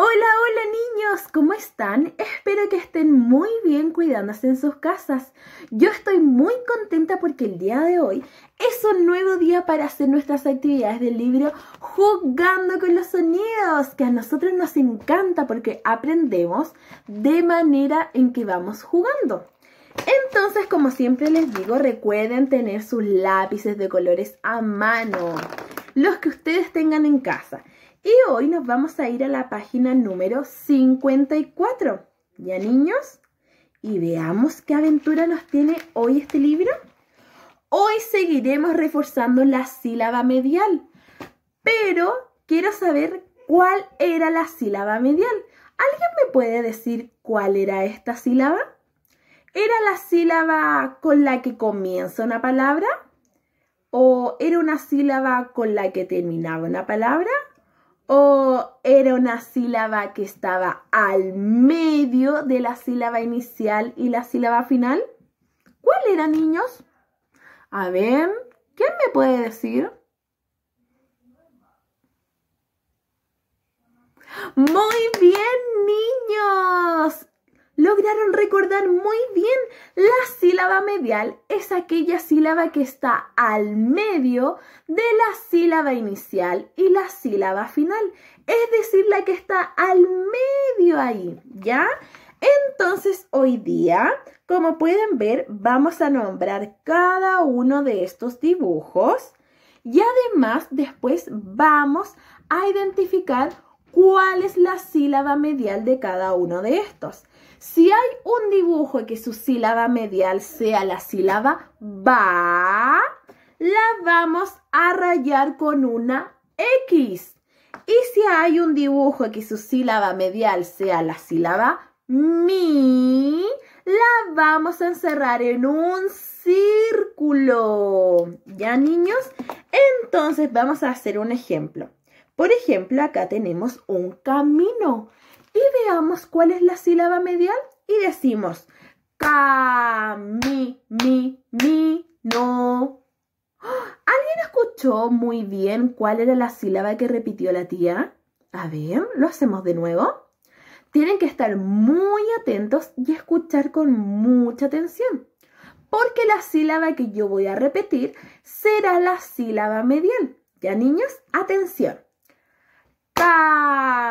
Hola, hola niños, ¿cómo están? Espero que estén muy bien cuidándose en sus casas. Yo estoy muy contenta porque el día de hoy es un nuevo día para hacer nuestras actividades del libro jugando con los sonidos, que a nosotros nos encanta porque aprendemos de manera en que vamos jugando. Entonces, como siempre les digo, recuerden tener sus lápices de colores a mano, los que ustedes tengan en casa. Y hoy nos vamos a ir a la página número 54. ¿Ya niños? Y veamos qué aventura nos tiene hoy este libro. Hoy seguiremos reforzando la sílaba medial. Pero quiero saber cuál era la sílaba medial. ¿Alguien me puede decir cuál era esta sílaba? ¿Era la sílaba con la que comienza una palabra? ¿O era una sílaba con la que terminaba una palabra? o oh, era una sílaba que estaba al medio de la sílaba inicial y la sílaba final? ¿Cuál era, niños? A ver, ¿quién me puede decir? Muy bien, muy bien, la sílaba medial es aquella sílaba que está al medio de la sílaba inicial y la sílaba final, es decir, la que está al medio ahí, ¿ya? Entonces, hoy día, como pueden ver, vamos a nombrar cada uno de estos dibujos y además después vamos a identificar cuál es la sílaba medial de cada uno de estos. Si hay un dibujo que su sílaba medial sea la sílaba VA, la vamos a rayar con una X. Y si hay un dibujo que su sílaba medial sea la sílaba mi, la vamos a encerrar en un círculo. ¿Ya, niños? Entonces vamos a hacer un ejemplo. Por ejemplo, acá tenemos un camino. Y veamos cuál es la sílaba medial y decimos ca, mi, mi, mi, no. ¿Alguien escuchó muy bien cuál era la sílaba que repitió la tía? A ver, lo hacemos de nuevo. Tienen que estar muy atentos y escuchar con mucha atención, porque la sílaba que yo voy a repetir será la sílaba medial. Ya niños, atención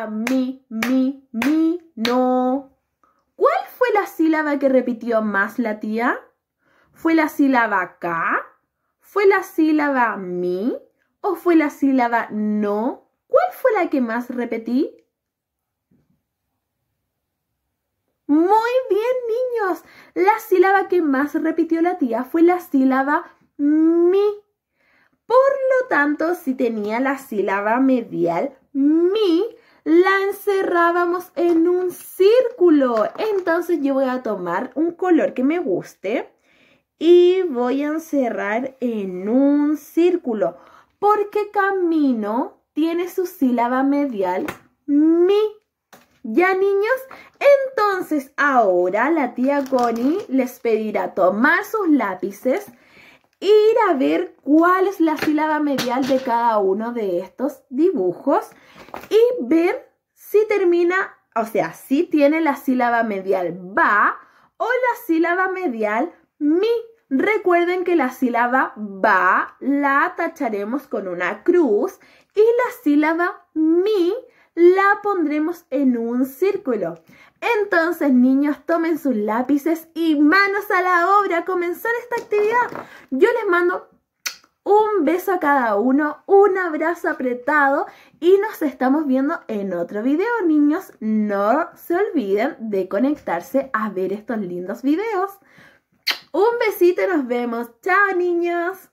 mi, mi, mi, no. ¿Cuál fue la sílaba que repitió más la tía? ¿Fue la sílaba ca? ¿Fue la sílaba mi? ¿O fue la sílaba no? ¿Cuál fue la que más repetí? Muy bien, niños. La sílaba que más repitió la tía fue la sílaba mi. Por lo tanto, si tenía la sílaba medial, mi la encerrábamos en un círculo. Entonces yo voy a tomar un color que me guste y voy a encerrar en un círculo. Porque camino tiene su sílaba medial mi. ¿Ya niños? Entonces ahora la tía Connie les pedirá tomar sus lápices ir a ver cuál es la sílaba medial de cada uno de estos dibujos y ver si termina, o sea, si tiene la sílaba medial va o la sílaba medial mi. Recuerden que la sílaba va la tacharemos con una cruz y la sílaba mi la pondremos en un círculo. Entonces, niños, tomen sus lápices y manos a la obra, comenzar esta actividad. Yo les mando un beso a cada uno, un abrazo apretado y nos estamos viendo en otro video, niños. No se olviden de conectarse a ver estos lindos videos. Un besito y nos vemos. Chao, niños.